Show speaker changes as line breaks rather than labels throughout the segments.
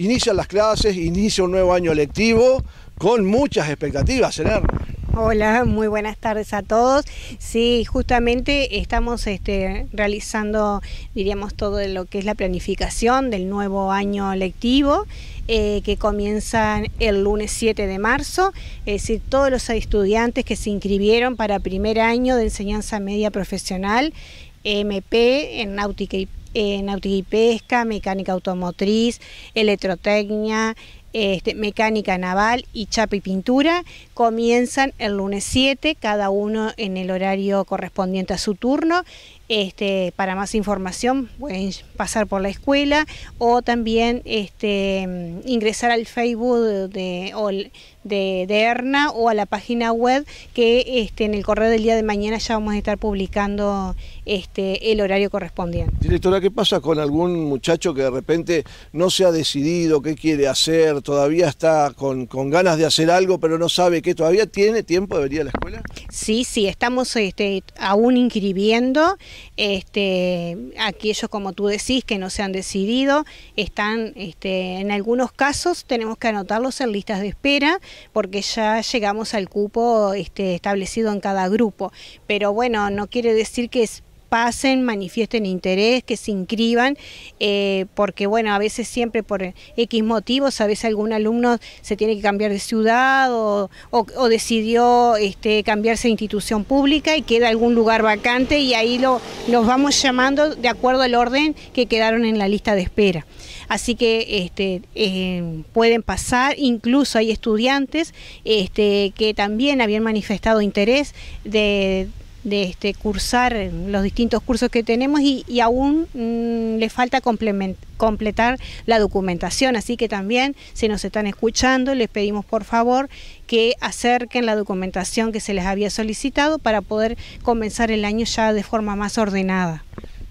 inician las clases, inicia un nuevo año lectivo con muchas expectativas,
Hola, muy buenas tardes a todos. Sí, justamente estamos este, realizando, diríamos, todo lo que es la planificación del nuevo año lectivo. Eh, que comienza el lunes 7 de marzo, es decir, todos los estudiantes que se inscribieron para primer año de enseñanza media profesional, MP, en náutica y en náutica y pesca, mecánica automotriz, electrotecnia, este, mecánica Naval y Chapa y Pintura. Comienzan el lunes 7, cada uno en el horario correspondiente a su turno. Este, para más información pueden pasar por la escuela o también este, ingresar al Facebook de, de, ERNA o a la página web que en el correo del día de mañana ya vamos a estar publicando el horario correspondiente.
Directora, ¿qué pasa con algún muchacho que de repente no se ha decidido qué quiere hacer? todavía está con, ganas de hacer algo, pero no sabe que ¿todavía tiene tiempo de venir a la escuela?
Sí, sí, estamos este, aún inscribiendo, este, aquellos como tú decís que no se han decidido, están este, en algunos casos tenemos que anotarlos en listas de espera porque ya llegamos al cupo este, establecido en cada grupo, pero bueno, no quiere decir que es pasen, manifiesten interés, que se inscriban, eh, porque bueno, a veces siempre por X motivos, a veces algún alumno se tiene que cambiar de ciudad o, decidió este, cambiarse a institución pública y queda algún lugar vacante y ahí lo, los vamos llamando de acuerdo al orden que quedaron en la lista de espera. Así que este, eh, pueden pasar, incluso hay estudiantes este, que también habían manifestado interés de de este, cursar los distintos cursos que tenemos y, aún mm, le falta completar la documentación, así que también si nos están escuchando les pedimos por favor que acerquen la documentación que se les había solicitado para poder comenzar el año ya de forma más ordenada.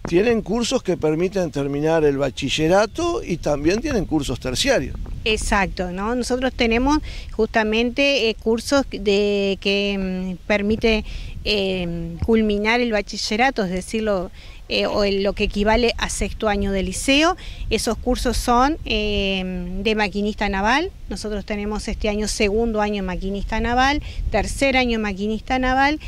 Tienen cursos que permiten terminar el bachillerato y también tienen cursos terciarios.
Exacto, ¿no? Nosotros tenemos justamente eh, cursos de que permiten mm, permite Em, culminar el bachillerato, es decir, lo, eh, lo que equivale a sexto año de liceo. Esos cursos son em, de maquinista naval. Nosotros tenemos este año segundo año maquinista naval, tercer año maquinista naval,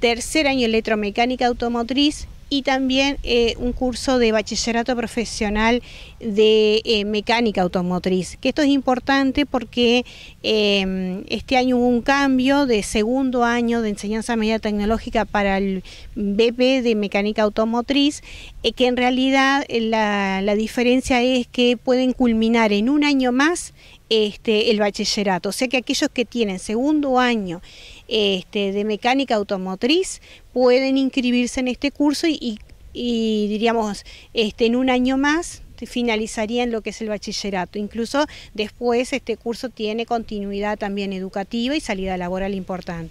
tercer año electromecánica automotriz, y también eh, un curso de bachillerato profesional de eh, mecánica automotriz, que esto es importante porque em, este año hubo un cambio de segundo año de enseñanza media tecnológica para el BP de mecánica automotriz, eh, que en realidad la, la diferencia es que pueden culminar en un año más este, el bachillerato. O sea que aquellos que tienen segundo año este, de mecánica automotriz pueden inscribirse en este curso y, diríamos, este, en un año más finalizarían lo que es el bachillerato. Incluso después este curso tiene continuidad también educativa y salida laboral importante.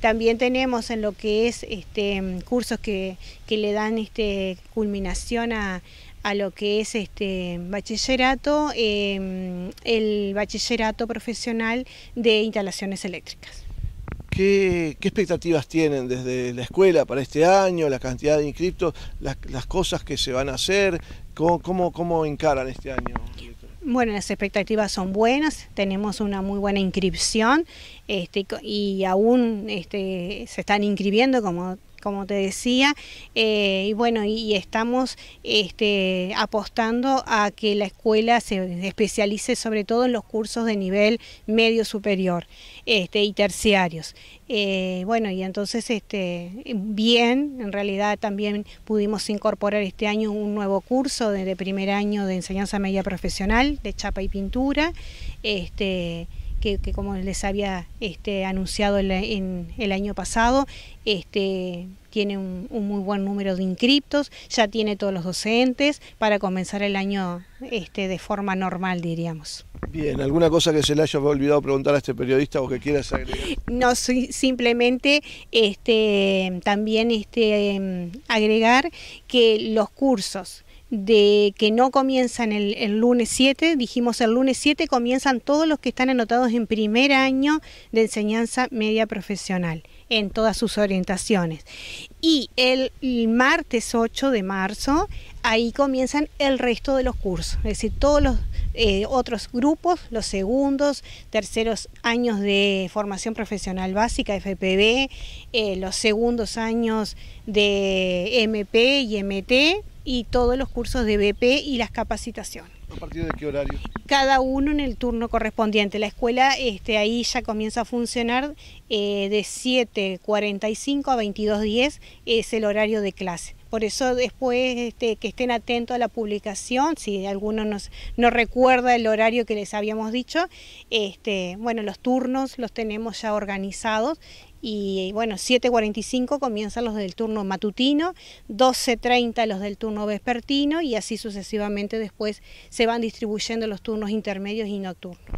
También tenemos en lo que es este, cursos que, le dan este, culminación a, lo que es este bachillerato, em, el bachillerato profesional de instalaciones eléctricas.
¿Qué, expectativas tienen desde la escuela para este año, la cantidad de inscriptos, las, cosas que se van a hacer? ¿Cómo, encaran este año?
Bueno, las expectativas son buenas, tenemos una muy buena inscripción este, y aún este, se están inscribiendo, como como te decía, eh, y bueno, y, estamos este, apostando a que la escuela se especialice sobre todo en los cursos de nivel medio superior este, y terciarios. Eh, bueno, y entonces este, bien, en realidad también pudimos incorporar este año un nuevo curso de, primer año de enseñanza media profesional de chapa y pintura. Este, que, como les había este, anunciado el, en, el año pasado, este, tiene un, muy buen número de inscriptos, ya tiene todos los docentes para comenzar el año este, de forma normal, diríamos.
Bien, ¿alguna cosa que se le haya olvidado preguntar a este periodista o que quieras agregar?
No, simplemente también em, agregar que los cursos de que no comienzan el, lunes 7, dijimos el lunes 7 comienzan todos los que están anotados en primer año de enseñanza media profesional en todas sus orientaciones. Y el, martes 8 de marzo, ahí comienzan el resto de los cursos, es decir, todos los eh, otros grupos, los segundos, terceros años de formación profesional básica, FPB, eh, los segundos años de MP y MT, y todos los cursos de BP y las capacitaciones.
¿A partir de qué horario?
Cada uno en el turno correspondiente. La escuela este, ahí ya comienza a funcionar eh, de 7.45 a 22.10 es el horario de clase. Por eso después este, que estén atentos a la publicación, si alguno nos, no recuerda el horario que les habíamos dicho, este, bueno, los turnos los tenemos ya organizados y bueno, 7.45 comienzan los del turno matutino, 12.30 los del turno vespertino y así sucesivamente después se van distribuyendo los turnos intermedios y nocturnos.